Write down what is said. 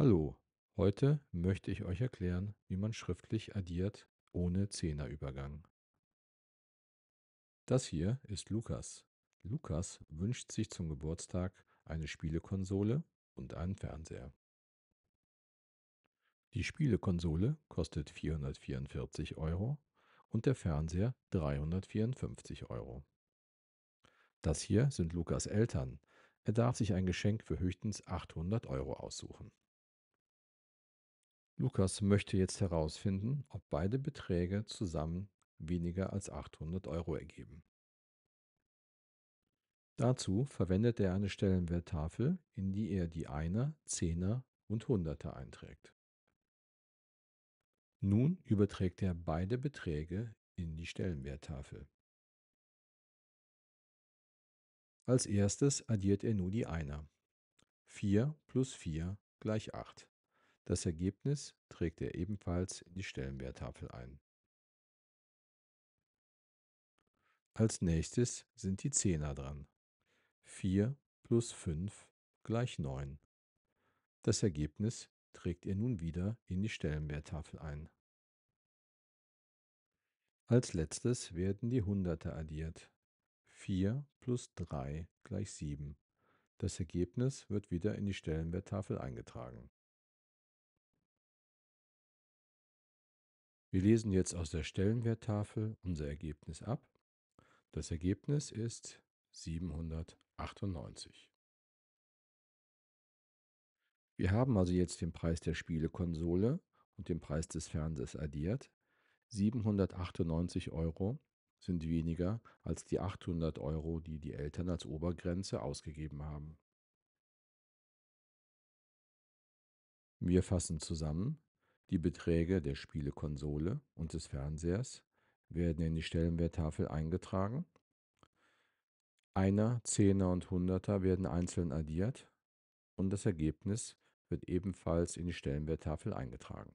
Hallo, heute möchte ich euch erklären, wie man schriftlich addiert ohne Zehnerübergang. Das hier ist Lukas. Lukas wünscht sich zum Geburtstag eine Spielekonsole und einen Fernseher. Die Spielekonsole kostet 444 Euro und der Fernseher 354 Euro. Das hier sind Lukas Eltern. Er darf sich ein Geschenk für höchstens 800 Euro aussuchen. Lukas möchte jetzt herausfinden, ob beide Beträge zusammen weniger als 800 Euro ergeben. Dazu verwendet er eine Stellenwerttafel, in die er die Einer, Zehner und Hunderter einträgt. Nun überträgt er beide Beträge in die Stellenwerttafel. Als erstes addiert er nur die Einer. 4 plus 4 gleich 8. Das Ergebnis trägt er ebenfalls in die Stellenwerttafel ein. Als nächstes sind die Zehner dran. 4 plus 5 gleich 9. Das Ergebnis trägt er nun wieder in die Stellenwerttafel ein. Als letztes werden die Hunderte addiert. 4 plus 3 gleich 7. Das Ergebnis wird wieder in die Stellenwerttafel eingetragen. Wir lesen jetzt aus der Stellenwerttafel unser Ergebnis ab. Das Ergebnis ist 798. Wir haben also jetzt den Preis der Spielekonsole und den Preis des Fernsehs addiert. 798 Euro sind weniger als die 800 Euro, die die Eltern als Obergrenze ausgegeben haben. Wir fassen zusammen, die Beträge der Spielekonsole und des Fernsehers werden in die Stellenwerttafel eingetragen. Einer, Zehner und Hunderter werden einzeln addiert und das Ergebnis wird ebenfalls in die Stellenwerttafel eingetragen